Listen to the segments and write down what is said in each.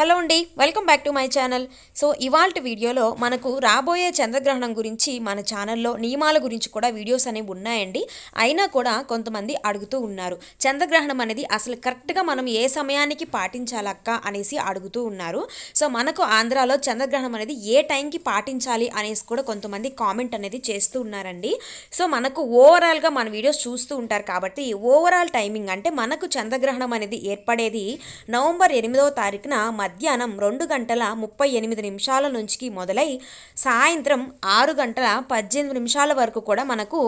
hello అండి welcome back to my channel so ఇవాళ వీడియోలో మనకు రాబోయే చంద్రగ్రహణం గురించి మన ఛానల్లో నియమాల గురించి కూడా వీడియోస్ అనేవి ఉన్నాయండి అయినా కూడా కొంతమంది అడుగుతూ ఉన్నారు చంద్రగ్రహణం అనేది అసలు కరెక్ట్గా మనం ఏ సమయానికి పాటించాలక్క అనేసి అడుగుతూ ఉన్నారు సో మనకు ఆంధ్రాలో చంద్రగ్రహణం అనేది ఏ టైంకి పాటించాలి అనేసి కూడా కొంతమంది కామెంట్ అనేది చేస్తూ ఉన్నారండి సో మనకు ఓవరాల్గా మన వీడియోస్ చూస్తూ ఉంటారు కాబట్టి ఓవరాల్ టైమింగ్ అంటే మనకు చంద్రగ్రహణం అనేది ఏర్పడేది నవంబర్ ఎనిమిదవ తారీఖున మధ్యాహ్నం రెండు గంటల ముప్పై ఎనిమిది నిమిషాల నుంచి మొదలై సాయంత్రం ఆరు గంటల పద్దెనిమిది నిమిషాల వరకు కూడా మనకు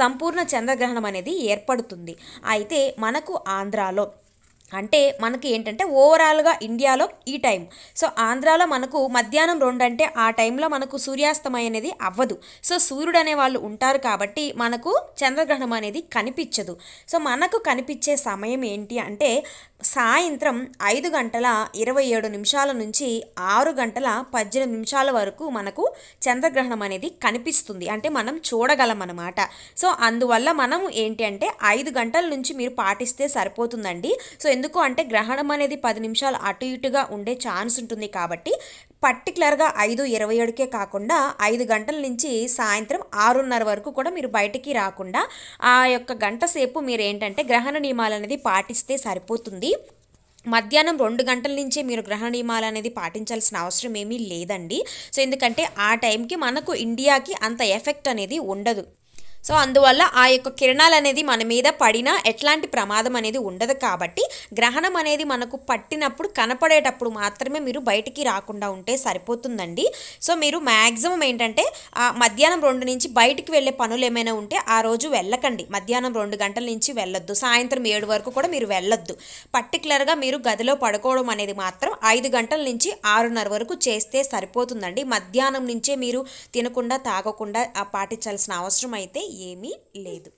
సంపూర్ణ చంద్రగ్రహణం అనేది ఏర్పడుతుంది అయితే మనకు ఆంధ్రాలో అంటే మనకి ఏంటంటే ఓవరాల్గా ఇండియాలో ఈ టైం సో ఆంధ్రాలో మనకు మధ్యాహ్నం రెండు అంటే ఆ టైంలో మనకు సూర్యాస్తమయం అనేది అవ్వదు సో సూర్యుడు అనే వాళ్ళు ఉంటారు కాబట్టి మనకు చంద్రగ్రహణం అనేది కనిపించదు సో మనకు కనిపించే సమయం ఏంటి అంటే సాయంత్రం ఐదు గంటల ఇరవై ఏడు నిమిషాల నుంచి ఆరు గంటల పద్దెనిమిది నిమిషాల వరకు మనకు చంద్రగ్రహణం అనేది కనిపిస్తుంది అంటే మనం చూడగలం అనమాట సో అందువల్ల మనం ఏంటి అంటే ఐదు గంటల నుంచి మీరు పాటిస్తే సరిపోతుందండి సో ఎందుకు అంటే గ్రహణం అనేది పది నిమిషాలు అటు ఇటుగా ఉండే ఛాన్స్ ఉంటుంది కాబట్టి పర్టికులర్గా ఐదు ఇరవై ఏడుకే కాకుండా ఐదు గంటల నుంచి సాయంత్రం ఆరున్నర వరకు కూడా మీరు బయటికి రాకుండా ఆ యొక్క గంట సేపు మీరు ఏంటంటే గ్రహణ నియమాలు అనేది పాటిస్తే సరిపోతుంది మధ్యాహ్నం రెండు గంటల నుంచే మీరు గ్రహణ నియమాలు అనేది పాటించాల్సిన అవసరం ఏమీ లేదండి సో ఎందుకంటే ఆ టైంకి మనకు ఇండియాకి అంత ఎఫెక్ట్ అనేది ఉండదు సో అందువల్ల ఆ యొక్క కిరణాలు అనేది మన మీద పడినా ఎట్లాంటి ప్రమాదం అనేది ఉండదు కాబట్టి గ్రహణం అనేది మనకు పట్టినప్పుడు కనపడేటప్పుడు మాత్రమే మీరు బయటికి రాకుండా ఉంటే సరిపోతుందండి సో మీరు మ్యాక్సిమం ఏంటంటే మధ్యాహ్నం రెండు నుంచి బయటికి వెళ్ళే పనులు ఏమైనా ఉంటే ఆ రోజు వెళ్ళకండి మధ్యాహ్నం రెండు గంటల నుంచి వెళ్ళొద్దు సాయంత్రం ఏడు వరకు కూడా మీరు వెళ్ళొద్దు పర్టికులర్గా మీరు గదిలో పడుకోవడం అనేది మాత్రం ఐదు గంటల నుంచి ఆరున్నర వరకు చేస్తే సరిపోతుందండి మధ్యాహ్నం నుంచే మీరు తినకుండా తాగకుండా పాటించాల్సిన అవసరం అయితే ఏమీ లేదు